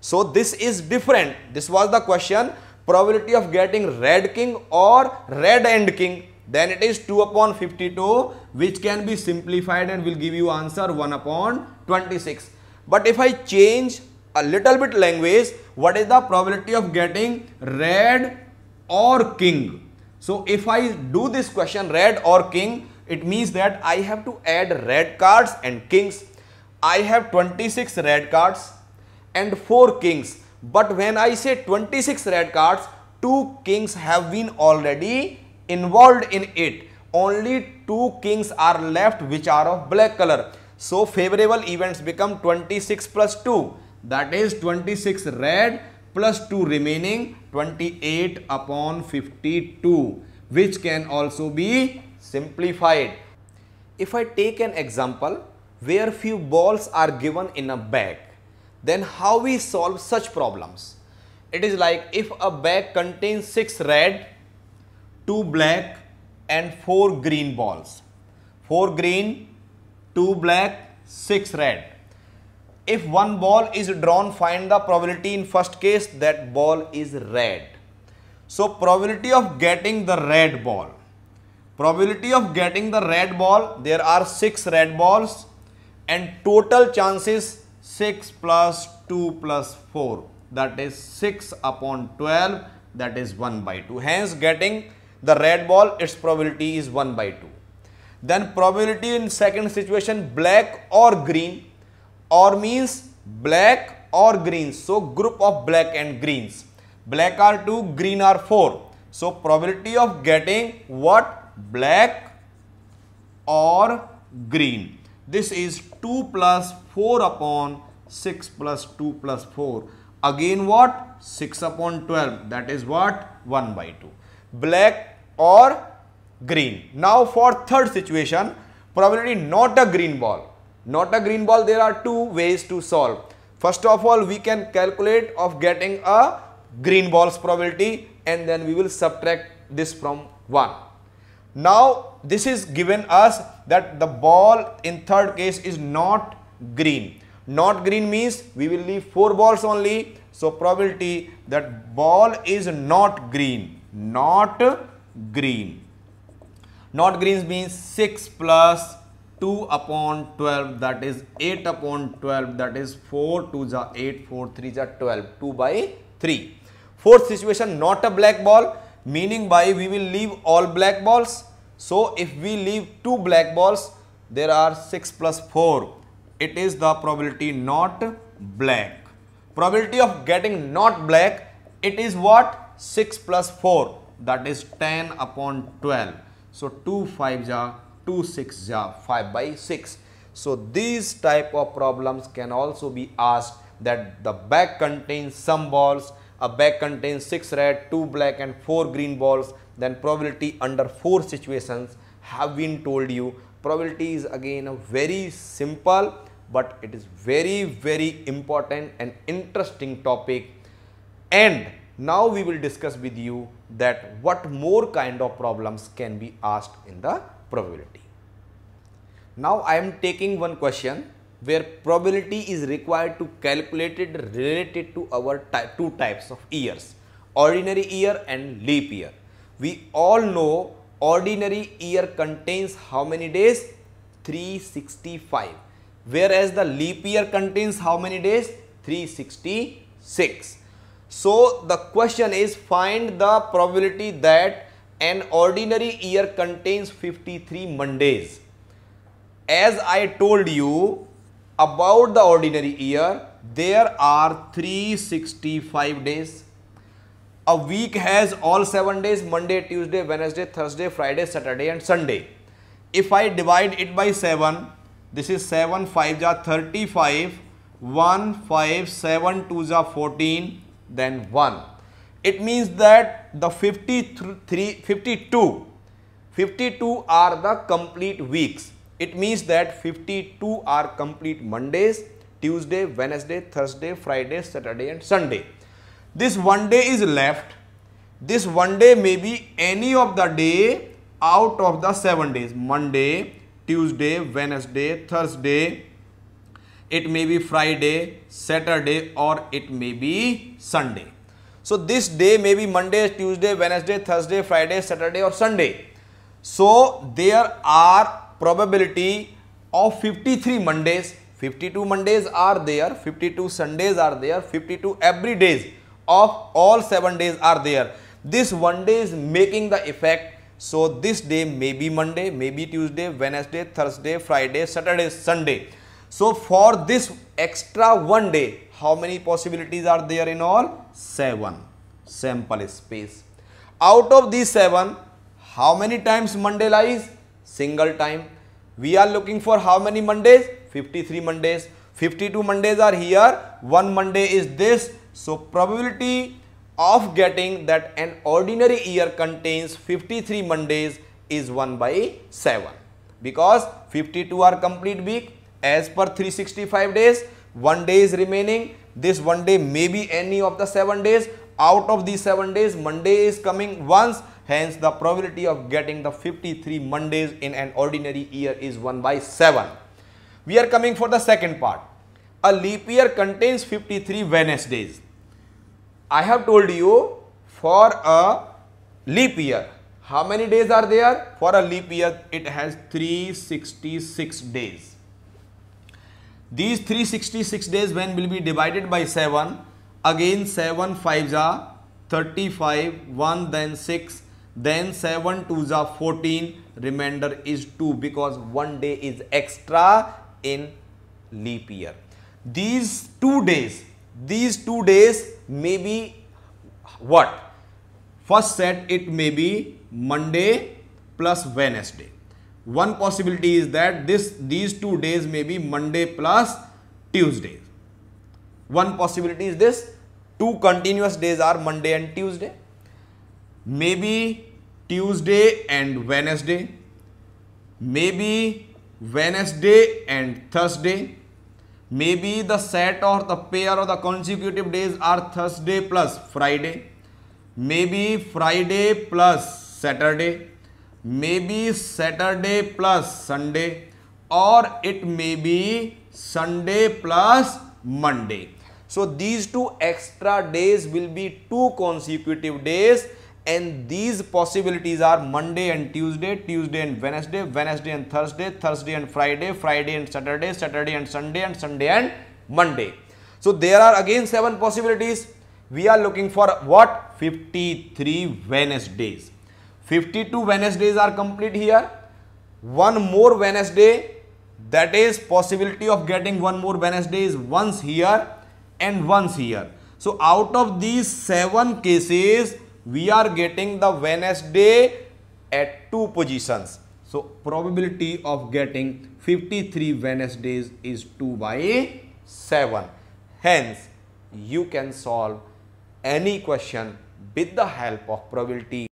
So this is different. This was the question probability of getting red king or red end king then it is 2 upon 52 which can be simplified and will give you answer 1 upon 26. But if I change a little bit language what is the probability of getting red or king. So if I do this question red or king it means that I have to add red cards and kings. I have 26 red cards and 4 kings. But when I say 26 red cards, 2 kings have been already involved in it. Only 2 kings are left which are of black color. So favorable events become 26 plus 2 that is 26 red plus 2 remaining 28 upon 52 which can also be simplified. If I take an example where few balls are given in a bag then how we solve such problems? It is like if a bag contains 6 red, 2 black and 4 green balls. 4 green, 2 black, 6 red. If one ball is drawn, find the probability in first case that ball is red. So probability of getting the red ball. Probability of getting the red ball, there are 6 red balls and total chances 6 plus 2 plus 4 that is 6 upon 12 that is 1 by 2. Hence getting the red ball its probability is 1 by 2. Then probability in second situation black or green or means black or green. So group of black and greens. Black are 2, green are 4. So probability of getting what? Black or green. This is 2 plus 4 upon 6 plus 2 plus 4. Again what? 6 upon 12. That is what? 1 by 2. Black or green. Now for third situation, probability not a green ball. Not a green ball, there are two ways to solve. First of all, we can calculate of getting a green ball's probability and then we will subtract this from 1. Now this is given us that the ball in third case is not green. Not green means we will leave four balls only. So probability that ball is not green, not green. Not green means 6 plus 2 upon 12 that is 8 upon 12 that is 4 2 is 8 4 3 is 12 2 by 3. Fourth situation not a black ball meaning by we will leave all black balls so if we leave two black balls, there are 6 plus 4. It is the probability not black. Probability of getting not black, it is what? 6 plus 4 that is 10 upon 12. So 2 5s are 2 6s are 5 by 6. So these type of problems can also be asked that the bag contains some balls, a bag contains 6 red, 2 black and 4 green balls then probability under four situations have been told you probability is again a very simple but it is very very important and interesting topic and now we will discuss with you that what more kind of problems can be asked in the probability. Now I am taking one question where probability is required to calculate it related to our ty two types of years ordinary year and leap year we all know ordinary year contains how many days? 365. Whereas the leap year contains how many days? 366. So the question is find the probability that an ordinary year contains 53 Mondays. As I told you about the ordinary year, there are 365 days a week has all 7 days Monday, Tuesday, Wednesday, Thursday, Friday, Saturday and Sunday. If I divide it by 7, this is 7, 5 are 35, 1, 5, 7, 2 are 14, then 1. It means that the 53, 52, 52 are the complete weeks. It means that 52 are complete Mondays, Tuesday, Wednesday, Thursday, Friday, Saturday and Sunday this one day is left this one day may be any of the day out of the seven days monday tuesday wednesday thursday it may be friday saturday or it may be sunday so this day may be monday tuesday wednesday thursday friday saturday or sunday so there are probability of 53 mondays 52 mondays are there 52 sundays are there 52 every days of all seven days are there. This one day is making the effect. So this day may be Monday, may be Tuesday, Wednesday, Thursday, Friday, Saturday, Sunday. So for this extra one day, how many possibilities are there in all? Seven sample space. Out of these seven, how many times Monday lies? Single time. We are looking for how many Mondays? 53 Mondays. 52 Mondays are here. One Monday is this so probability of getting that an ordinary year contains 53 Mondays is 1 by 7 because 52 are complete week as per 365 days one day is remaining this one day may be any of the seven days out of these seven days monday is coming once hence the probability of getting the 53 mondays in an ordinary year is 1 by 7 we are coming for the second part a leap year contains 53 Wednesdays. I have told you for a leap year. How many days are there? For a leap year, it has 366 days. These 366 days when will be divided by 7, again 7 5s are 35, 1 then 6, then 7 2s are 14, remainder is 2 because one day is extra in leap year these two days, these two days may be what? First set it may be Monday plus Wednesday. One possibility is that this these two days may be Monday plus Tuesday. One possibility is this two continuous days are Monday and Tuesday. Maybe Tuesday and Wednesday. Maybe Wednesday and Thursday Maybe the set or the pair or the consecutive days are Thursday plus Friday. Maybe Friday plus Saturday. Maybe Saturday plus Sunday. Or it may be Sunday plus Monday. So these two extra days will be two consecutive days and these possibilities are Monday and Tuesday, Tuesday and Wednesday, Wednesday and Thursday, Thursday and Friday, Friday and Saturday, Saturday and Sunday and Sunday and Monday. So there are again 7 possibilities. We are looking for what? 53 Wednesdays. 52 Wednesdays are complete here. One more Wednesday that is possibility of getting one more Wednesday is once here and once here. So out of these 7 cases we are getting the Wednesday at two positions. So probability of getting 53 Wednesdays is 2 by 7. Hence, you can solve any question with the help of probability.